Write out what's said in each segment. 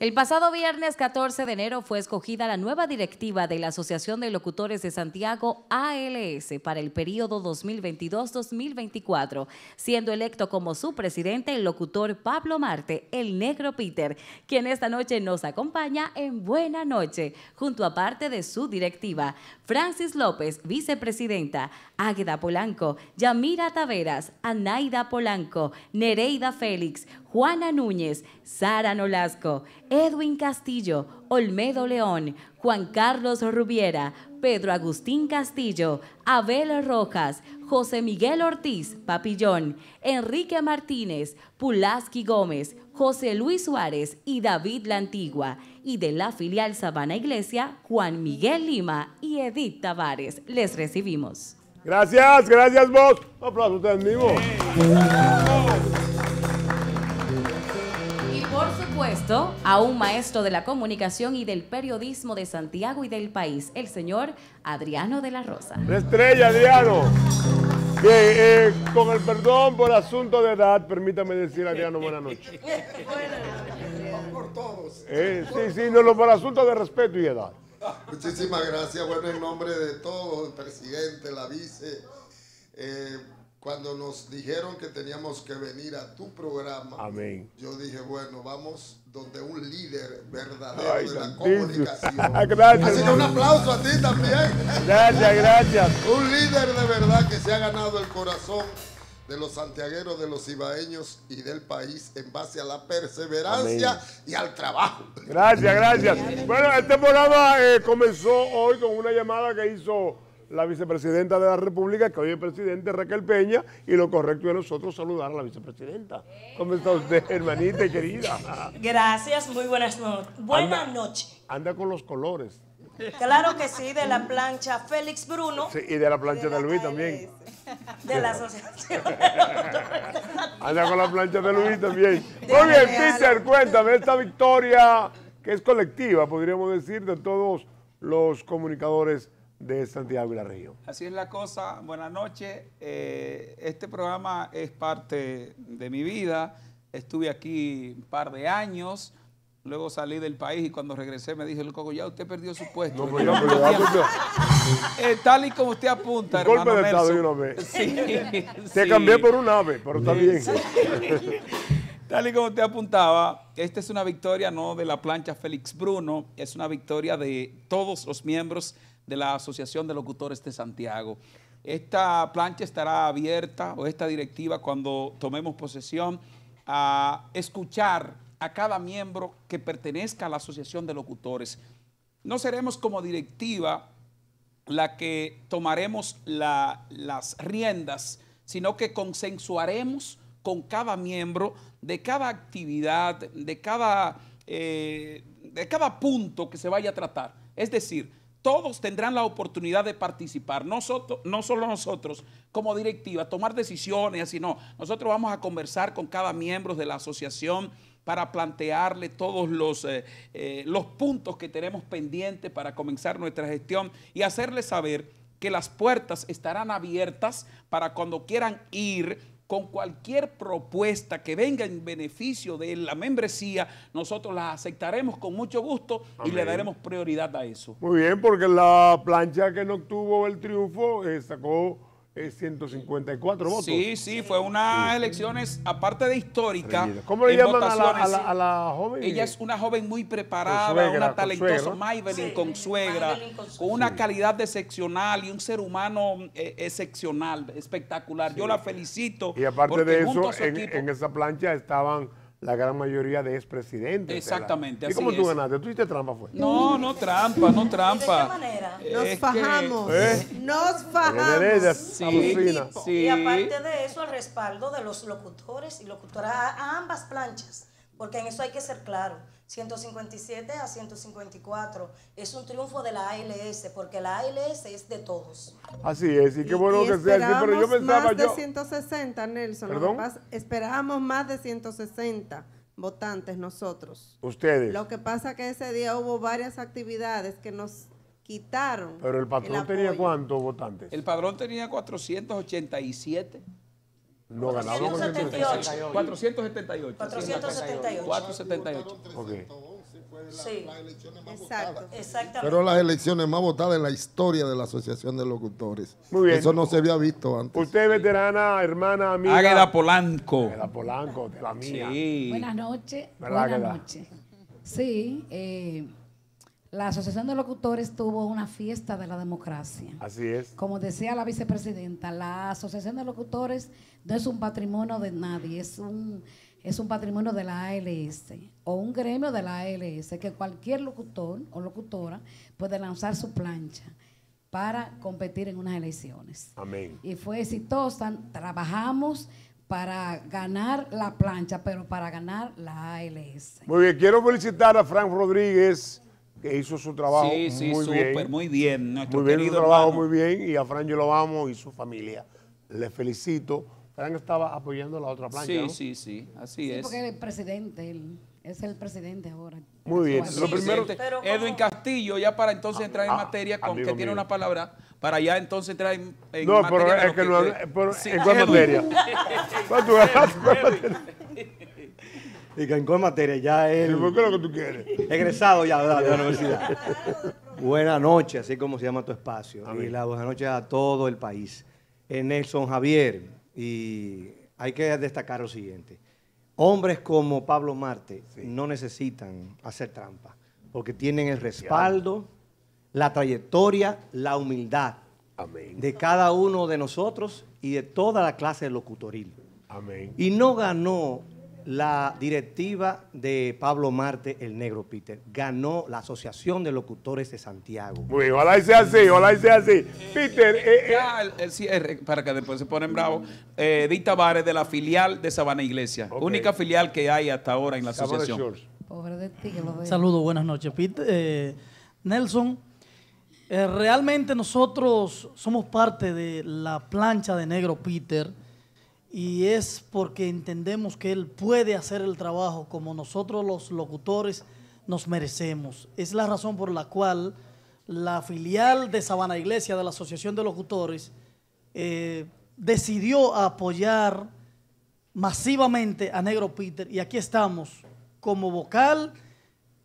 El pasado viernes 14 de enero fue escogida la nueva directiva de la Asociación de Locutores de Santiago, ALS, para el periodo 2022-2024, siendo electo como su presidente el locutor Pablo Marte, el negro Peter, quien esta noche nos acompaña en Buena Noche, junto a parte de su directiva, Francis López, vicepresidenta, Águeda Polanco, Yamira Taveras, Anaida Polanco, Nereida Félix, Juana Núñez, Sara Nolasco, Edwin Castillo, Olmedo León, Juan Carlos Rubiera, Pedro Agustín Castillo, Abel Rojas, José Miguel Ortiz, Papillón, Enrique Martínez, Pulaski Gómez, José Luis Suárez y David La Antigua. Y de la filial Sabana Iglesia, Juan Miguel Lima y Edith Tavares. Les recibimos. Gracias, gracias vos. Un aplauso a a un maestro de la comunicación y del periodismo de Santiago y del país, el señor Adriano de la Rosa. La estrella, Adriano. Bien, eh, con el perdón por asunto de edad, permítame decir, Adriano, buenas noches. Buenas noches, Por todos. Eh, sí, sí, no, por asunto de respeto y edad. Muchísimas gracias. Bueno, en nombre de todos, el presidente, la vice, eh, cuando nos dijeron que teníamos que venir a tu programa, yo dije, bueno, vamos donde un líder verdadero de la comunicación. Ah, gracias, Así que un aplauso a ti también. Gracias, gracias. Un líder de verdad que se ha ganado el corazón de los santiagueros, de los ibaeños y del país en base a la perseverancia y al trabajo. Gracias, gracias. Bueno, este programa eh, comenzó hoy con una llamada que hizo la vicepresidenta de la República, que hoy es presidente Raquel Peña, y lo correcto es nosotros saludar a la vicepresidenta. ¿Cómo está usted, hermanita y querida? Gracias, muy buenas noches. Buenas noches. Anda con los colores. Claro que sí, de la plancha Félix Bruno. Sí, y de la plancha de, Luis también. De la Asociación Anda con la plancha de Luis también. muy bien, Peter, cuéntame esta victoria que es colectiva, podríamos decir, de todos los comunicadores de Santiago y la región. Así es la cosa. Buenas noches. Eh, este programa es parte de mi vida. Estuve aquí un par de años. Luego salí del país y cuando regresé me dije, el Coco, ya usted perdió su puesto. No, pero eh, tal y como usted apunta, un hermano golpe de estado una Sí, Te cambié por un ave, pero está bien. tal y como usted apuntaba, esta es una victoria no de la plancha Félix Bruno, es una victoria de todos los miembros de la Asociación de Locutores de Santiago. Esta plancha estará abierta, o esta directiva, cuando tomemos posesión, a escuchar a cada miembro que pertenezca a la Asociación de Locutores. No seremos como directiva la que tomaremos las riendas, sino que consensuaremos con cada miembro de cada actividad, de cada, eh, de cada punto que se vaya a tratar. Es decir, todos tendrán la oportunidad de participar, nosotros, no solo nosotros como directiva, tomar decisiones, sino no. Nosotros vamos a conversar con cada miembro de la asociación para plantearle todos los, eh, eh, los puntos que tenemos pendientes para comenzar nuestra gestión y hacerles saber que las puertas estarán abiertas para cuando quieran ir con cualquier propuesta que venga en beneficio de la membresía, nosotros la aceptaremos con mucho gusto y le daremos prioridad a eso. Muy bien, porque la plancha que no obtuvo el triunfo eh, sacó 154 votos. Sí, sí, fue una elecciones, aparte de histórica. ¿Cómo le llaman a la, joven? Ella es una joven muy preparada, una talentosa, Maybelline con suegra, con, una calidad excepcional y un ser humano eh, excepcional, espectacular. Yo la felicito. Y aparte de eso, en esa plancha estaban la gran mayoría de expresidentes. Exactamente. ¿Y así cómo tú ganaste? ¿Tú hiciste trampa? Fue? Pues? No, no trampa, no trampa. ¿De qué manera? Nos fajamos. ¿Eh? Nos fajamos. sí, Y aparte de eso, el respaldo de los locutores y locutoras a ambas planchas porque en eso hay que ser claro. 157 a 154 es un triunfo de la ALS, porque la ALS es de todos. Así es, y qué bueno que sea así, pero yo pensaba más de 160, Nelson. ¿Perdón? más de 160 votantes nosotros. Ustedes. Lo que pasa que ese día hubo varias actividades que nos quitaron. Pero el patrón tenía cuántos votantes? El padrón tenía 487. No, ganaba 478. 478. 478. 478. Sí, exactamente. Pero las elecciones más votadas en la historia de la Asociación de Locutores. Muy bien. Eso no se había visto antes. Usted, veterana, hermana, amiga. Águeda Polanco. Águeda Polanco, la mía. Sí. Buenas noches. Buenas noches. Sí, eh, la Asociación de Locutores tuvo una fiesta de la democracia. Así es. Como decía la vicepresidenta, la Asociación de Locutores no es un patrimonio de nadie, es un, es un patrimonio de la ALS o un gremio de la ALS, que cualquier locutor o locutora puede lanzar su plancha para competir en unas elecciones. Amén. Y fue exitosa, trabajamos para ganar la plancha, pero para ganar la ALS. Muy bien, quiero felicitar a Frank Rodríguez que hizo su trabajo sí, muy bien. muy bien. muy bien trabajo muy bien y a Fran yo lo amo y su familia. le felicito. Fran estaba apoyando la otra plancha, Sí, sí, sí, así es. porque el presidente, él, es el presidente ahora. Muy bien. lo primero, Edwin Castillo, ya para entonces entrar en ah, materia, con que tiene una palabra, para ya entonces entrar en, materia. no, Pero es que, no, pero sí, en cuál materia. Y que en materia ya él. qué es lo que tú quieres? Egresado ya de la universidad. buenas noches, así como se llama tu espacio. Y la buenas noches a todo el país. Nelson Javier, y hay que destacar lo siguiente. Hombres como Pablo Marte no necesitan hacer trampa, porque tienen el respaldo, la trayectoria, la humildad de cada uno de nosotros y de toda la clase de locutoril. Y no ganó la directiva de Pablo Marte, el negro Peter, ganó la Asociación de Locutores de Santiago. Uy, ojalá y así, y así. Peter, eh, eh. para que después se ponen bravos, eh, Edith Tavares de la filial de Sabana Iglesia, única filial que hay hasta ahora en la asociación. Saludos, buenas noches. Peter, eh, Nelson, realmente nosotros somos parte de la plancha de negro Peter y es porque entendemos que Él puede hacer el trabajo como nosotros los locutores nos merecemos. Es la razón por la cual la filial de Sabana Iglesia de la Asociación de Locutores eh, decidió apoyar masivamente a Negro Peter y aquí estamos como vocal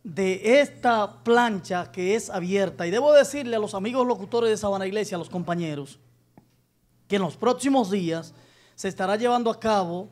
de esta plancha que es abierta. Y debo decirle a los amigos locutores de Sabana Iglesia, a los compañeros, que en los próximos días se estará llevando a cabo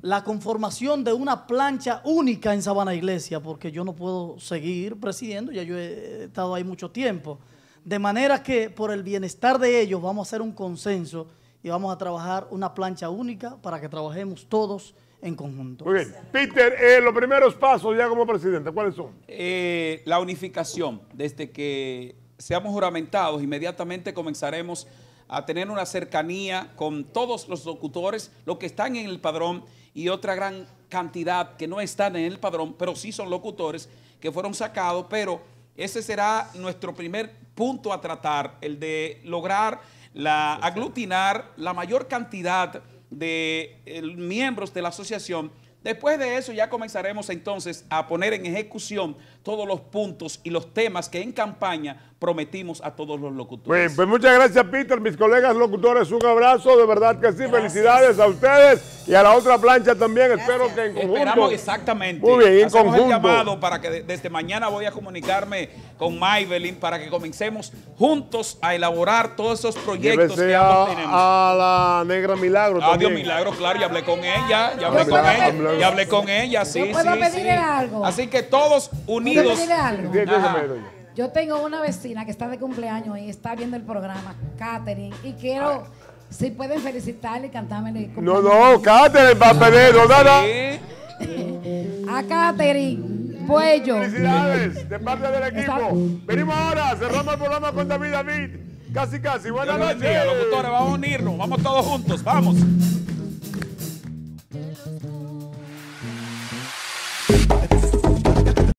la conformación de una plancha única en Sabana Iglesia, porque yo no puedo seguir presidiendo, ya yo he estado ahí mucho tiempo. De manera que por el bienestar de ellos vamos a hacer un consenso y vamos a trabajar una plancha única para que trabajemos todos en conjunto. Muy bien. Peter, eh, los primeros pasos ya como presidente, ¿cuáles son? Eh, la unificación. Desde que seamos juramentados, inmediatamente comenzaremos a tener una cercanía con todos los locutores, los que están en el padrón y otra gran cantidad que no están en el padrón, pero sí son locutores que fueron sacados, pero ese será nuestro primer punto a tratar, el de lograr la, aglutinar la mayor cantidad de eh, miembros de la asociación Después de eso ya comenzaremos entonces a poner en ejecución todos los puntos y los temas que en campaña prometimos a todos los locutores. pues muchas gracias Peter, mis colegas locutores, un abrazo, de verdad que sí, felicidades a ustedes y a la otra plancha también, espero que en conjunto. Esperamos exactamente. Muy bien, en conjunto. llamado para que desde mañana voy a comunicarme con Maybelline para que comencemos juntos a elaborar todos esos proyectos que ambos a, tenemos. a la Negra Milagro Adiós Milagro, claro, ya hablé con ella, ya hablé con ella. Y hablé con ella, sí, puedo pedirle algo? Así que todos unidos. Yo tengo una vecina que está de cumpleaños y está viendo el programa, Katherine, y quiero... Si pueden felicitarle y cantármele. No, no, Katherine, va a pedir, no, nada. A Katherine. Puello. Felicidades de parte del equipo. Venimos ahora, cerramos el programa con David David. Casi, casi. Buenas noches. Locutores, vamos a unirnos. Vamos todos juntos. Vamos.